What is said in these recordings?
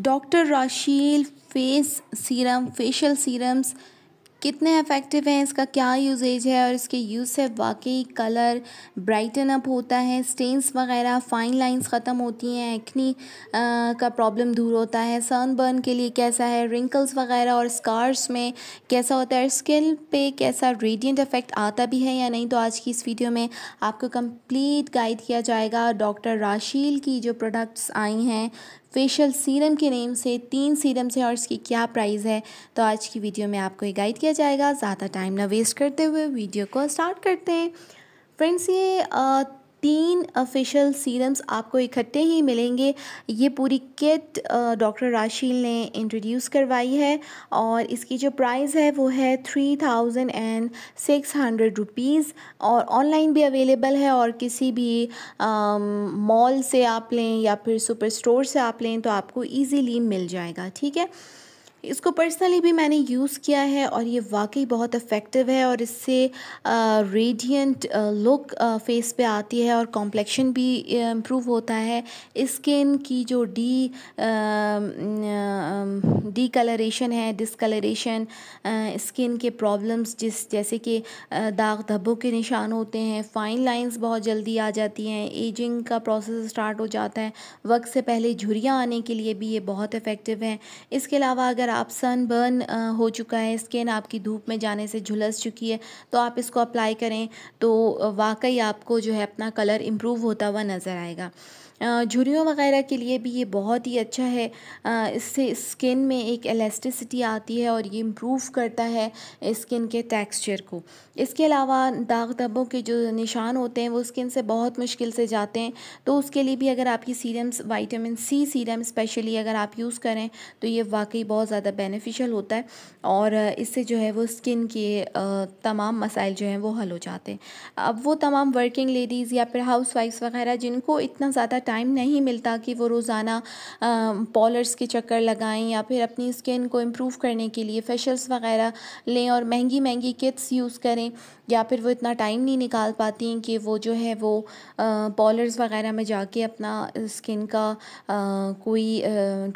Dr. Rashiel face serum, facial serums, कितने effective हैं इसका क्या यूजेज है और इसके यूज़ से वाकई कलर ब्राइटन अप होता है स्टेन्स वगैरह फाइन लाइंस ख़त्म होती हैं एक्नी का प्रॉब्लम दूर होता है सनबर्न के लिए कैसा है रिंकल्स वगैरह और स्कार्स में कैसा होता है स्किन पे कैसा रेडियंट इफ़ेक्ट आता भी है या नहीं तो आज की इस वीडियो में आपको कम्प्लीट गाइड किया जाएगा डॉक्टर राशील की जो प्रोडक्ट्स आई हैं फेशियल सीरम के नेम से तीन सीरम से और इसकी क्या प्राइस है तो आज की वीडियो में आपको ये गाइड किया जाएगा ज़्यादा टाइम ना वेस्ट करते हुए वीडियो को स्टार्ट करते हैं फ्रेंड्स ये आ, तीन फेशियल सीरम्स आपको इकट्ठे ही मिलेंगे ये पूरी किट डॉक्टर राशिल ने इंट्रोड्यूस करवाई है और इसकी जो प्राइस है वो है three thousand and six hundred rupees और ऑनलाइन भी अवेलेबल है और किसी भी मॉल से आप लें या फिर सुपर स्टोर से आप लें तो आपको इजीली मिल जाएगा ठीक है इसको पर्सनली भी मैंने यूज़ किया है और ये वाकई बहुत इफ़ेक्टिव है और इससे रेडियंट लुक फेस पे आती है और कॉम्प्लेक्शन भी इम्प्रूव होता है स्किन की जो डी डी कलरेशन है डिसकलरेशन स्किन के प्रॉब्लम्स जिस जैसे कि दाग धब्बों के निशान होते हैं फाइन लाइंस बहुत जल्दी आ जाती हैं एजिंग का प्रोसेस स्टार्ट हो जाता है वक्त से पहले झुरियाँ आने के लिए भी ये बहुत इफ़ेक्टिव है इसके अलावा अगर आप बर्न हो चुका है स्किन आपकी धूप में जाने से झुलस चुकी है तो आप इसको अप्लाई करें तो वाकई आपको जो है अपना कलर इम्प्रूव होता हुआ नज़र आएगा झुरियों वगैरह के लिए भी ये बहुत ही अच्छा है इससे स्किन में एक एलास्टिसिटी आती है और ये इम्प्रूव करता है स्किन के टेक्सचर को इसके अलावा दाग धब्बों के जो निशान होते हैं वो स्किन से बहुत मुश्किल से जाते हैं तो उसके लिए भी अगर आपकी serums vitamin C serum specially अगर आप यूज़ करें तो ये वाकई बहुत ज़्यादा ज़्यादा बेनिफिशियल होता है और इससे जो है वो स्किन के तमाम मसाइल जो हैं वो हल हो जाते हैं अब वो तमाम वर्किंग लेडीज़ या फिर हाउस वाइफ्स वगैरह जिनको इतना ज़्यादा टाइम नहीं मिलता कि वो रोज़ाना पॉलर्स के चक्कर लगाएं या फिर अपनी स्किन को इम्प्रूव करने के लिए फेशल्स वगैरह लें और महंगी महंगी किट्स यूज़ करें या फिर वो इतना टाइम नहीं निकाल पाती हैं कि वो जो है वो पॉलर्स वगैरह में जाके अपना स्किन का आ, कोई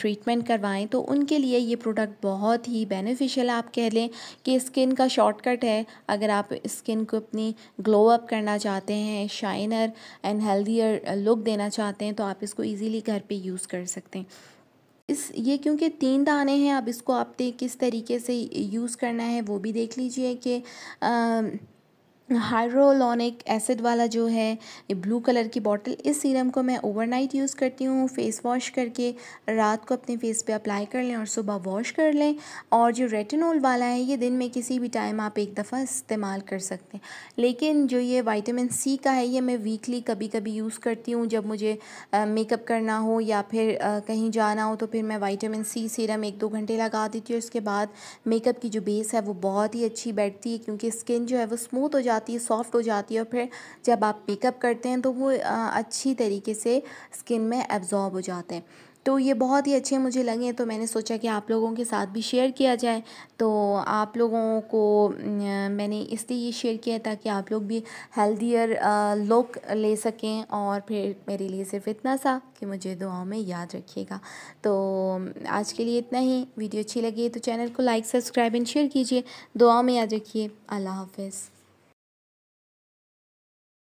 ट्रीटमेंट करवाएं तो उनके लिए ये प्रोडक्ट बहुत ही बेनिफिशियल आप कह लें कि स्किन का शॉर्टकट है अगर आप स्किन को अपनी ग्लो अप करना चाहते हैं शाइनर एंड हेल्दियर लुक देना चाहते हैं तो आप इसको ईज़िली घर पर यूज़ कर सकते हैं इस ये क्योंकि तीन दाने हैं अब इसको आप किस तरीके से यूज़ करना है वो भी देख लीजिए कि हाइड्रोलोनिक एसिड वाला जो है ये ब्लू कलर की बॉटल इस सीरम को मैं ओवरनाइट यूज़ करती हूँ फेस वॉश करके रात को अपने फेस पे अप्लाई कर लें और सुबह वॉश कर लें और जो रेटिनॉल वाला है ये दिन में किसी भी टाइम आप एक दफ़ा इस्तेमाल कर सकते हैं लेकिन जो ये वाइटामिन सी का है ये मैं वीकली कभी कभी यूज़ करती हूँ जब मुझे मेकअप करना हो या फिर आ, कहीं जाना हो तो फिर मैं वाइटामिन सी सीरम एक दो घंटे लगा देती हूँ उसके बाद मेकअप की जो बेस है वो बहुत ही अच्छी बैठती है क्योंकि स्किन जो है वो स्मूथ हो जाती जाती है सॉफ्ट हो जाती है और फिर जब आप पिकअप करते हैं तो वो अच्छी तरीके से स्किन में एब्ज़ॉर्ब हो जाते हैं तो ये बहुत ही अच्छे मुझे लगे तो मैंने सोचा कि आप लोगों के साथ भी शेयर किया जाए तो आप लोगों को मैंने इसलिए ये शेयर किया ताकि आप लोग भी हेल्दियर लुक ले सकें और फिर मेरे लिए सिर्फ इतना सा कि मुझे दुआओं में याद रखिएगा तो आज के लिए इतना ही वीडियो अच्छी लगी तो चैनल को लाइक सब्सक्राइब एंड शेयर कीजिए दुआओं में याद रखिए अल्लाह हाफिज़